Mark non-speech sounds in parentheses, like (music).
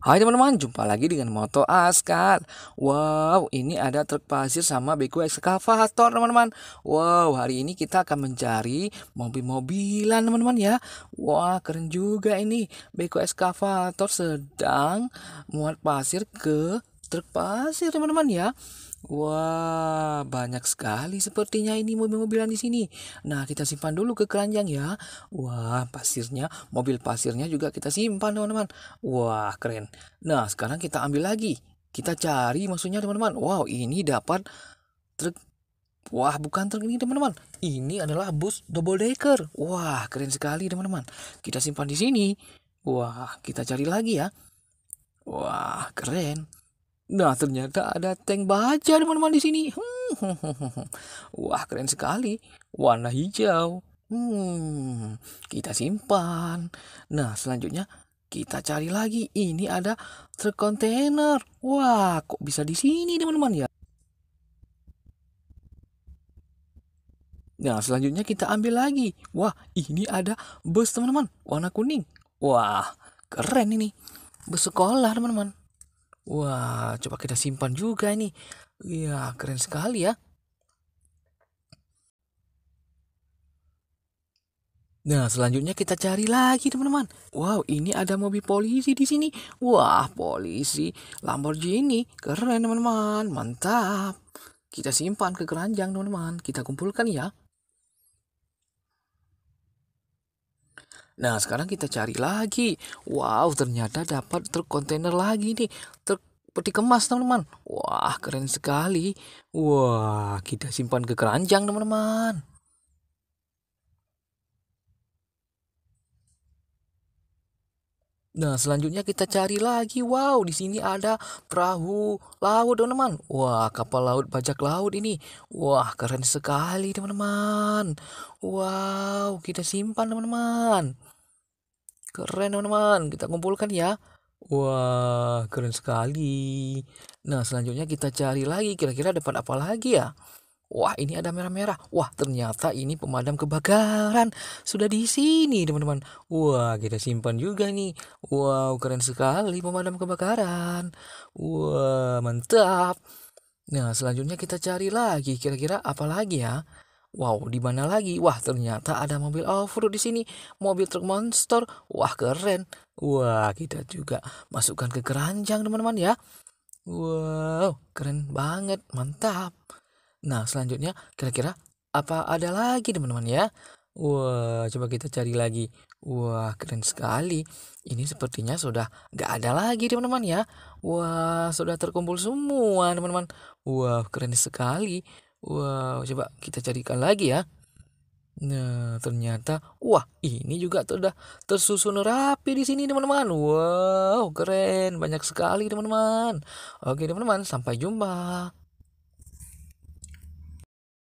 Hai teman-teman, jumpa lagi dengan Moto Askar. Wow, ini ada truk pasir sama beko ekskavator teman-teman Wow, hari ini kita akan mencari mobil-mobilan teman-teman ya Wah, keren juga ini Beko ekskavator sedang muat pasir ke truk pasir teman-teman ya. Wah, banyak sekali sepertinya ini mobil-mobilan di sini. Nah, kita simpan dulu ke keranjang ya. Wah, pasirnya, mobil pasirnya juga kita simpan, teman-teman. Wah, keren. Nah, sekarang kita ambil lagi. Kita cari maksudnya, teman-teman. Wow, ini dapat truk Wah, bukan truk ini, teman-teman. Ini adalah bus double decker. Wah, keren sekali, teman-teman. Kita simpan di sini. Wah, kita cari lagi ya. Wah, keren. Nah, ternyata ada tank baja teman-teman di sini. Hmm, (laughs) wah, keren sekali. Warna hijau. Hmm, kita simpan. Nah, selanjutnya kita cari lagi. Ini ada truk kontainer. Wah, kok bisa di sini teman-teman ya? Nah, selanjutnya kita ambil lagi. Wah, ini ada bus teman-teman, warna kuning. Wah, keren ini. Bus sekolah teman-teman. Wah, coba kita simpan juga ini. Iya, keren sekali ya. Nah, selanjutnya kita cari lagi, teman-teman. Wow, ini ada mobil polisi di sini. Wah, polisi Lamborghini. Keren, teman-teman. Mantap. Kita simpan ke keranjang, teman-teman. Kita kumpulkan ya. Nah, sekarang kita cari lagi. Wow, ternyata dapat truk kontainer lagi nih. Truk peti kemas, teman-teman. Wah, keren sekali. Wah, kita simpan ke keranjang, teman-teman. Nah, selanjutnya kita cari lagi. Wow, di sini ada perahu laut, teman-teman. Wah, kapal laut bajak laut ini. Wah, keren sekali, teman-teman. Wow, kita simpan, teman-teman. Keren, teman-teman. Kita kumpulkan ya. Wah, keren sekali. Nah, selanjutnya kita cari lagi. Kira-kira dapat apa lagi ya? Wah, ini ada merah-merah. Wah, ternyata ini pemadam kebakaran. Sudah di sini, teman-teman. Wah, kita simpan juga nih. Wow, keren sekali pemadam kebakaran. Wah, mantap. Nah, selanjutnya kita cari lagi. Kira-kira apa lagi ya? Wow, di mana lagi? Wah, ternyata ada mobil off-road di sini. Mobil truk monster. Wah, keren. Wah, kita juga masukkan ke keranjang, teman-teman ya. Wow, keren banget. Mantap. Nah, selanjutnya kira-kira apa ada lagi teman-teman ya? Wah, coba kita cari lagi. Wah, keren sekali. Ini sepertinya sudah gak ada lagi teman-teman ya. Wah, sudah terkumpul semua teman-teman. Wah, keren sekali. wow coba kita carikan lagi ya. Nah, ternyata wah, ini juga sudah tersusun rapi di sini, teman-teman. Wow, keren, banyak sekali, teman-teman. Oke, teman-teman, sampai jumpa.